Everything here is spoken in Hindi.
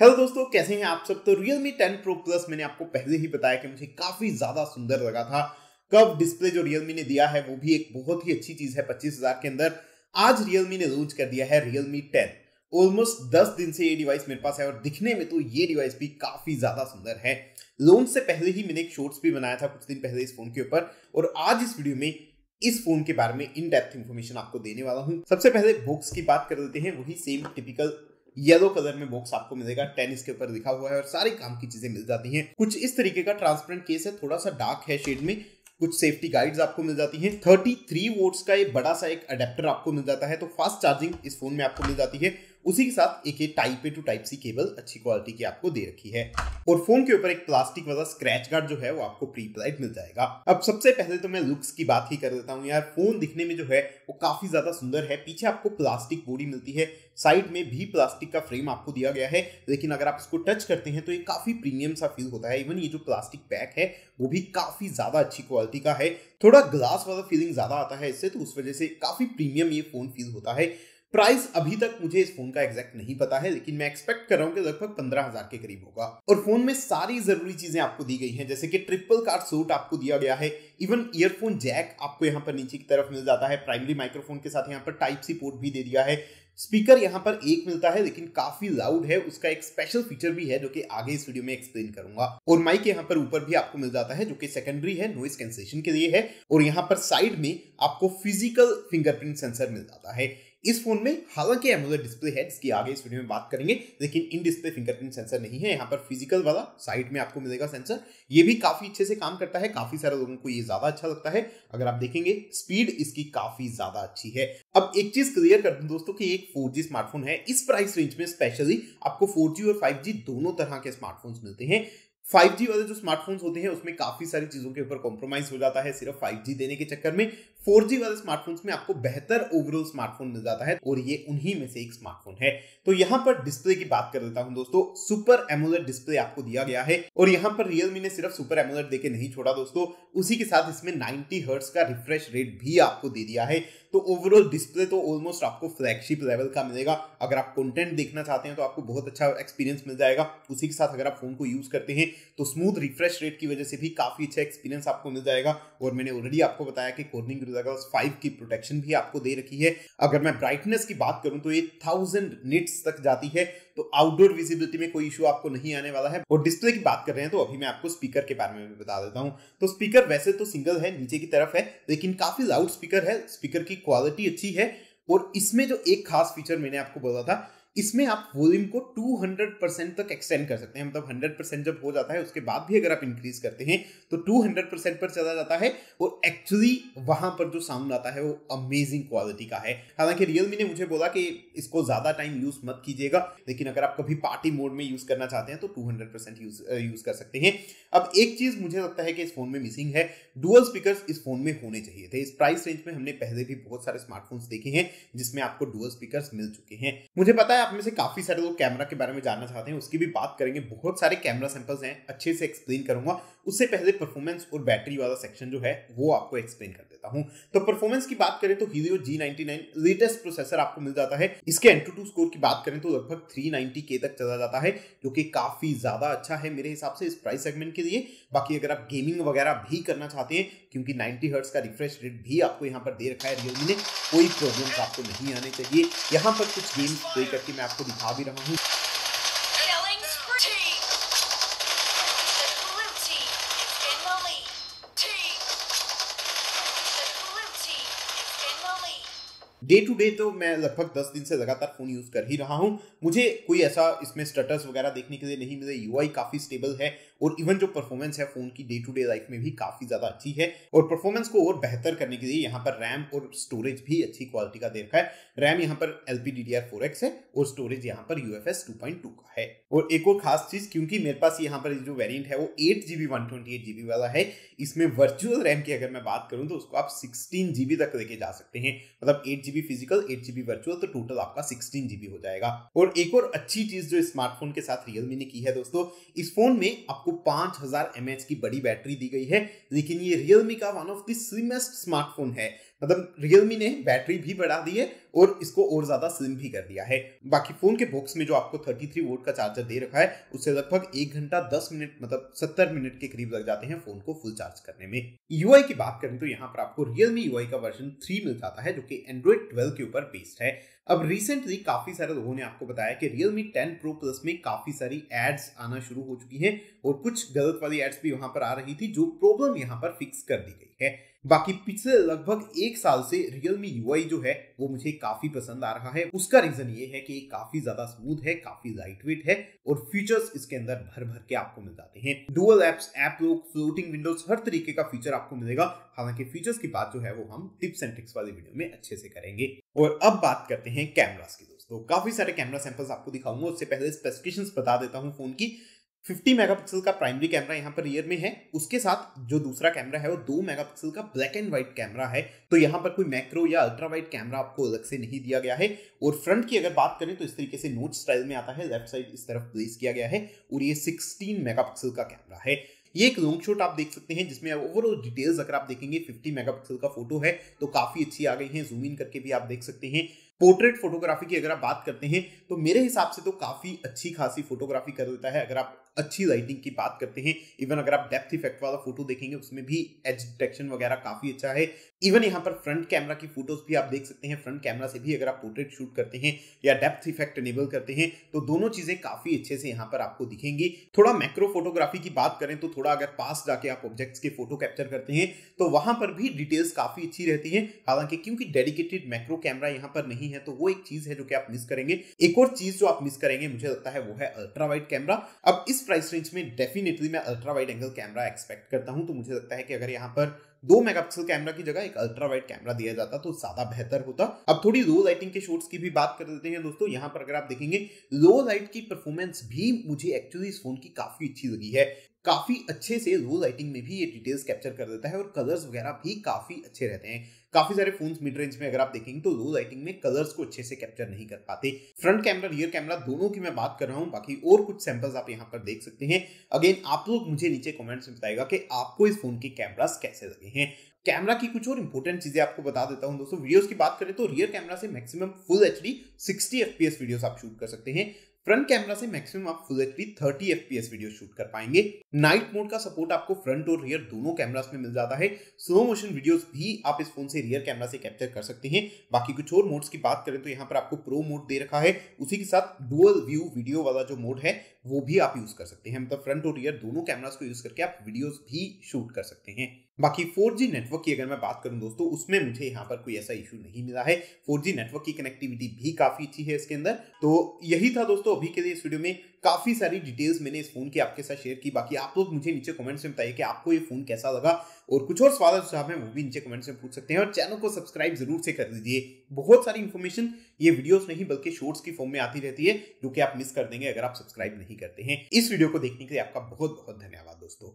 हेलो दोस्तों कैसे हैं आप सब तो Realme ten pro plus मैंने आपको पहले ही बताया कि मुझे काफ़ी ज़्यादा सुंदर लगा था कब डिस्प्ले जो Realme ने दिया है वो भी एक बहुत ही अच्छी चीज़ है पच्चीस हजार के अंदर आज Realme ने लॉन्च कर दिया है रियल मी टेन ऑलमोस्ट दस दिन से ये डिवाइस मेरे पास है और दिखने में तो ये डिवाइस भी काफ़ी ज़्यादा सुंदर है लॉन्च से पहले ही मैंने एक शॉर्ट्स भी बनाया था कुछ दिन पहले इस फोन के ऊपर और आज इस वीडियो में इस फोन के बारे में इन डेप्थ इन्फॉर्मेशन आपको देने वाला हूँ सबसे पहले बुक्स की बात कर लेते हैं वही सेम टिपिकल येलो कलर में बॉक्स आपको मिलेगा टेन इसके ऊपर लिखा हुआ है और सारे काम की चीजें मिल जाती हैं कुछ इस तरीके का ट्रांसपेरेंट केस है थोड़ा सा डार्क है शेड में कुछ सेफ्टी गाइड्स आपको मिल जाती हैं 33 थ्री वोट्स का ये बड़ा सा एक अडेप्टर आपको मिल जाता है तो फास्ट चार्जिंग इस फोन में आपको मिल जाती है उसी के साथ एक type A to type C cable अच्छी क्वालिटी की आपको दे रखी है और फोन के ऊपर एक प्लास्टिक वाला स्क्रैच गार्ड जो है वो आपको प्री प्लाइड मिल जाएगा अब सबसे पहले तो मैं लुक्स की बात ही कर देता हूँ यार फोन दिखने में जो है वो काफी ज्यादा सुंदर है पीछे आपको प्लास्टिक बॉडी मिलती है साइड में भी प्लास्टिक का फ्रेम आपको दिया गया है लेकिन अगर आप इसको टच करते हैं तो ये काफी प्रीमियम सा फील होता है इवन ये जो प्लास्टिक पैक है वो भी काफी ज्यादा अच्छी क्वालिटी का है थोड़ा ग्लास वाला फीलिंग ज्यादा आता है इससे तो उस वजह से काफी प्रीमियम ये फोन फील होता है प्राइस अभी तक मुझे इस फोन का एग्जैक्ट नहीं पता है लेकिन मैं एक्सपेक्ट कर रहा हूँ कि लगभग पंद्रह हजार के करीब होगा और फोन में सारी जरूरी चीजें आपको दी गई हैं जैसे कि ट्रिपल कार सूट आपको दिया गया है इवन ईयरफोन जैक आपको यहाँ पर नीचे की तरफ मिल जाता है प्राइमरी माइक्रोफोन के साथ यहाँ पर टाइप सी पोर्ट भी दे दिया है स्पीकर यहाँ पर एक मिलता है लेकिन काफी लाउड है उसका एक स्पेशल फीचर भी है जो कि आगे इस वीडियो में एक्सप्लेन करूंगा और माइक यहाँ पर ऊपर भी आपको मिल जाता है जो कि सेकेंडरी है नॉइस कैंसलेशन के लिए है और यहाँ पर साइड में आपको फिजिकल फिंगरप्रिंट सेंसर मिल जाता है इस फोन में हालांकि एमोलेड डिस्प्ले है जिसकी आगे इस वीडियो में बात करेंगे लेकिन इन डिस्प्ले फिंगरप्रिंट सेंसर नहीं है यहाँ पर फिजिकल वाला साइड में आपको मिलेगा सेंसर ये भी काफी अच्छे से काम करता है काफी सारे लोगों को ये ज्यादा अच्छा लगता है अगर आप देखेंगे स्पीड इसकी काफी ज्यादा अच्छी है अब एक चीज क्लियर कर दू दोस्तों की एक फोर स्मार्टफोन है इस प्राइस रेंज में स्पेशली आपको फोर और फाइव दोनों तरह के स्मार्टफोन मिलते हैं फाइव जी वाले जो स्मार्टफोन्स होते हैं उसमें काफी सारी चीजों के ऊपर कॉम्प्रोमाइज हो जाता है सिर्फ फाइव जी देने के चक्कर में फोर जी वाले स्मार्टफोन्स में आपको बेहतर ओवरऑल स्मार्टफोन मिल जाता है और ये उन्हीं में से एक स्मार्टफोन है तो यहाँ पर डिस्प्ले की बात कर देता हूँ दोस्तों सुपर एमोलेट डिस्प्ले आपको दिया गया है और यहाँ पर रियलमी ने सिर्फ सुपर एमोलेट देके नहीं छोड़ा दोस्तों उसी के साथ इसमें नाइनटी हर्ट्स का रिफ्रेश रेट भी आपको दे दिया है तो ओवरऑल डिस्प्ले तो ऑलमोस्ट आपको फ्लैगशिप लेवल का मिलेगा अगर आप कंटेंट देखना चाहते हैं तो आपको बहुत अच्छा एक्सपीरियंस मिल जाएगा उसी के साथ अगर आप फोन को यूज करते हैं तो स्मूथ रिफ्रेश रेट की वजह से भी काफी अच्छा एक्सपीरियंस आपको मिल जाएगा और मैंने ऑलरेडी आपको बताया कि कोर्निंग ग्लास फाइव की प्रोटेक्शन भी आपको दे रखी है अगर मैं ब्राइटनेस की बात करूं तो ये थाउजेंड निट्स तक जाती है तो आउटडोर विजिबिलिटी में कोई इशू आपको नहीं आने वाला है और डिस्प्ले की बात कर रहे हैं तो अभी मैं आपको स्पीकर के बारे में बता देता हूँ तो स्पीकर वैसे तो सिंगल है नीचे की तरफ है लेकिन काफी लाउड स्पीकर है स्पीकर की क्वालिटी अच्छी है और इसमें जो एक खास फीचर मैंने आपको बोला था इसमें आप वॉल्यूम को 200 परसेंट तक एक्सटेंड कर सकते हैं मतलब 100 परसेंट जब हो जाता है उसके बाद भी अगर आप इंक्रीज करते हैं तो 200 परसेंट पर चला जाता है और एक्चुअली वहां पर जो साउंड आता है वो अमेजिंग क्वालिटी का है हालांकि रियलमी ने मुझे बोला कि इसको ज़्यादा टाइम यूज़ मत कीजिएगा लेकिन अगर आप कभी पार्टी मोड में यूज़ करना चाहते हैं तो टू हंड्रेड यूज़ यूज़ कर सकते हैं अब एक चीज़ मुझे लगता है कि इस फ़ोन में मिसिंग है डुअल स्पीकर इस फ़ोन में होने चाहिए थे इस प्राइस रेंज में हमने पहले भी बहुत सारे स्मार्टफोन्स देखे हैं जिसमें आपको डुअल स्पीकर मिल चुके हैं मुझे पता है आप में से काफ़ी सारे लोग कैमरा के बारे में जानना चाहते हैं उसकी भी बात करेंगे बहुत सारे कैमरा सैंपल्स हैं अच्छे से एक्सप्लेन करूंगा उससे पहले परफॉर्मेंस और बैटरी वाला सेक्शन जो है वो आपको एक्सप्लेन कर सकता हूं तो परफॉर्मेंस की बात करें तो Helio G ninety latest processor आपको मिल जाता है इसके एंटू टू स्कोर की बात करें तो लगभग थ्री के तक चला जाता है जो कि काफी ज्यादा अच्छा है मेरे हिसाब से इस प्राइस सेगमेंट के लिए बाकी अगर आप गेमिंग वगैरह भी करना चाहते हैं क्योंकि 90 हर्ट्स का रिफ्रेश रेट भी आपको यहाँ पर दे रखा है रियलमी ने कोई प्रॉब्लम आपको नहीं आने चाहिए यहाँ पर कुछ गेम्स प्ले करके मैं आपको दिखा भी रहा हूँ डे टू डे तो मैं लगभग दस दिन से लगातार फ़ोन यूज़ कर ही रहा हूँ मुझे कोई ऐसा इसमें स्टेटस वगैरह देखने के लिए नहीं मिले यू काफ़ी स्टेबल है और इवन जो परफॉर्मेंस है फोन की डे टू डे लाइफ में भी काफी ज्यादा अच्छी है और परफॉर्मेंस को और बेहतर करने के लिए यहाँ पर रैम और स्टोरेज भी अच्छी क्वालिटी का दे रखा है रैम यहाँ पर L P D D R four X है और स्टोरेज यहाँ पर U F S two point two का है और एक और खास चीज क्योंकि मेरे पास यहाँ पर जो वेरियंट है वो eight GB one twenty eight GB वाला है इसमें वर्चुअल रैम की अगर मैं बात करूँ तो उसको आप सिक्सटीन जीबी तक लेके जा सकते हैं मतलब eight GB physical eight GB virtual तो टोटल आपका सिक्सटीन जीबी हो जाएगा और एक और अच्छी चीज जो स्मार्टफोन के साथ रियलमी ने की है दोस्तों इस फोन में आप आपको पांच हजार एम की बड़ी बैटरी दी गई है लेकिन ये रियलमी का one of the slimmest smartphone है मतलब रियलमी ने बैटरी भी बढ़ा दी है और इसको और ज्यादा स्लिम भी कर दिया है बाकी फोन के बॉक्स में जो आपको 33 वोल्ट का चार्जर दे रखा है उससे लगभग एक घंटा 10 मिनट मतलब 70 मिनट के करीब लग जाते हैं फोन को फुल चार्ज करने में यूआई की बात करें तो यहाँ पर आपको रियलमी यूआई का वर्जन थ्री मिल जाता है जो कि एंड्रॉइड ट्वेल्व के ऊपर बेस्ड है अब रिसेंटली काफ़ी सारे लोगों ने आपको बताया कि Realme 10 Pro Plus में काफ़ी सारी एड्स आना शुरू हो चुकी हैं और कुछ गलत वाली एड्स भी वहां पर आ रही थी जो प्रॉब्लम यहां पर फिक्स कर दी गई है बाकी पिछले लगभग एक साल से Realme UI जो है वो मुझे काफी पसंद आ रहा है उसका रीजन ये है कि काफी ज्यादा स्मूथ है काफी लाइट वेट है और फीचर्स इसके अंदर भर भर के आपको मिल जाते हैं dual apps app lock floating windows हर तरीके का फीचर आपको मिलेगा हालांकि फीचर्स की बात जो है वो हम टिप्स एंड ट्रिक्स वाले वीडियो में अच्छे से करेंगे और अब बात करते हैं कैमराज की दोस्तों काफी सारे कैमरा सैंपल्स आपको दिखाऊंगा उससे पहले स्पेसिफिकेशंस बता देता हूँ फोन की 50 मेगापिक्सल का प्राइमरी कैमरा यहाँ पर रियर में है उसके साथ जो दूसरा कैमरा है वो दो मेगापिक्सल का ब्लैक एंड व्हाइट कैमरा है तो यहाँ पर कोई मैक्रो या अल्ट्रा वाइट कैमरा आपको अलग से नहीं दिया गया है और फ्रंट की अगर बात करें तो इस तरीके से नोट स्टाइल में आता है लेफ्ट साइड इस तरफ प्लेस किया गया है और ये सिक्सटीन मेगा का कैमरा है ये एक लॉन्ग शॉट आप देख सकते हैं जिसमें ओवरऑल डिटेल्स अगर आप देखेंगे 50 मेगापिक्सल का फोटो है तो काफी अच्छी आ गई है जूम इन करके भी आप देख सकते हैं पोर्ट्रेट फोटोग्राफी की अगर आप बात करते हैं तो मेरे हिसाब से तो काफ़ी अच्छी खासी फोटोग्राफी कर देता है अगर आप अच्छी लाइटिंग की बात करते हैं इवन अगर आप डेप्थ इफेक्ट वाला फोटो देखेंगे उसमें भी एज डिटेक्शन वगैरह काफ़ी अच्छा है इवन यहाँ पर फ्रंट कैमरा की फोटोज भी आप देख सकते हैं फ्रंट कैमरा से भी अगर आप पोर्ट्रेट शूट करते हैं या डेप्थ इफेक्ट एनेबल करते हैं तो दोनों चीज़ें काफ़ी अच्छे से यहाँ पर आपको दिखेंगी थोड़ा मैक्रो फोटोग्राफी की बात करें तो थोड़ा अगर पास जाके आप ऑब्जेक्ट्स के फोटो कैप्चर करते हैं तो वहां पर भी डिटेल्स काफ़ी अच्छी रहती है हालांकि क्योंकि डेडिकेटेड मैक्रो कैमरा यहाँ पर नहीं नहीं है तो वो एक चीज है जो कि आप मिस करेंगे एक और चीज जो आप मिस करेंगे मुझे लगता है वो है अल्ट्रा वाइड कैमरा अब इस प्राइस रेंज में डेफिनेटली मैं ultra wide angle camera expect करता हूं तो मुझे लगता है कि अगर यहां पर दो मेगापिक्सल कैमरा की जगह एक अल्ट्रा वाइड कैमरा दिया जाता तो ज्यादा बेहतर होता अब थोड़ी लो लाइटिंग के शॉट्स की भी बात कर देते हैं दोस्तों यहाँ पर अगर आप देखेंगे लो लाइट की परफॉर्मेंस भी मुझे एक्चुअली इस फोन की काफी अच्छी लगी है काफी अच्छे से लो लाइटिंग में भी ये डिटेल्स कैप्चर कर देता है और कलर्स वगैरह भी काफी अच्छे रहते हैं काफी सारे फोन्स मिड रेंज में अगर आप देखेंगे तो लो लाइटिंग में कलर्स को अच्छे से कैप्चर नहीं कर पाते फ्रंट कैमरा रियर कैमरा दोनों की मैं बात कर रहा हूँ बाकी और कुछ सैंपल्स आप यहाँ पर देख सकते हैं अगेन आप लोग मुझे नीचे कॉमेंट्स में बताएगा कि आपको इस फोन के कैमराज कैसे लगे हैं हैं कैमरा की कुछ और इंपॉर्टेंट चीजें आपको बता देता हूं दोस्तों वीडियोस की बात करें तो रियर कैमरा से maximum full H D sixty F videos आप शूट कर सकते हैं फ्रंट कैमरा से मैक्सिमम आप full H D thirty F video shoot कर पाएंगे नाइट मोड का सपोर्ट आपको फ्रंट और रियर दोनों कैमरास में मिल जाता है स्लो मोशन वीडियोस भी आप इस फोन से रियर कैमरा से कैप्चर कर सकते हैं बाकी कुछ और मोड्स की बात करें तो यहाँ पर आपको प्रो मोड दे रखा है उसी के साथ डुअल व्यू वीडियो वाला जो मोड है वो भी आप यूज कर सकते हैं मतलब फ्रंट और रियर दोनों कैमरास को यूज करके आप वीडियोज भी शूट कर सकते हैं बाकी जी नेटवर्क की अगर मैं बात करूं दोस्तों उसमें मुझे यहाँ पर कोई ऐसा इशू नहीं मिला है जी नेटवर्क की कनेक्टिविटी भी काफ़ी अच्छी है इसके अंदर तो यही था दोस्तों अभी के लिए इस वीडियो में काफ़ी सारी डिटेल्स मैंने इस फोन की आपके साथ शेयर की बाकी आप लोग मुझे नीचे कमेंट्स में बताइए कि आपको ये फोन कैसा लगा और कुछ और सवाल सुझाव है वो तो भी नीचे कमेंट्स में पूछ सकते हैं और चैनल को सब्सक्राइब जरूर से कर दीजिए बहुत सारी इन्फॉर्मेशन ये वीडियोस नहीं बल्कि शॉर्ट्स की फॉर्म में आती रहती है जो कि आप मिस कर देंगे अगर आप सब्सक्राइब नहीं करते हैं इस वीडियो को देखने के लिए आपका बहुत बहुत धन्यवाद दोस्तों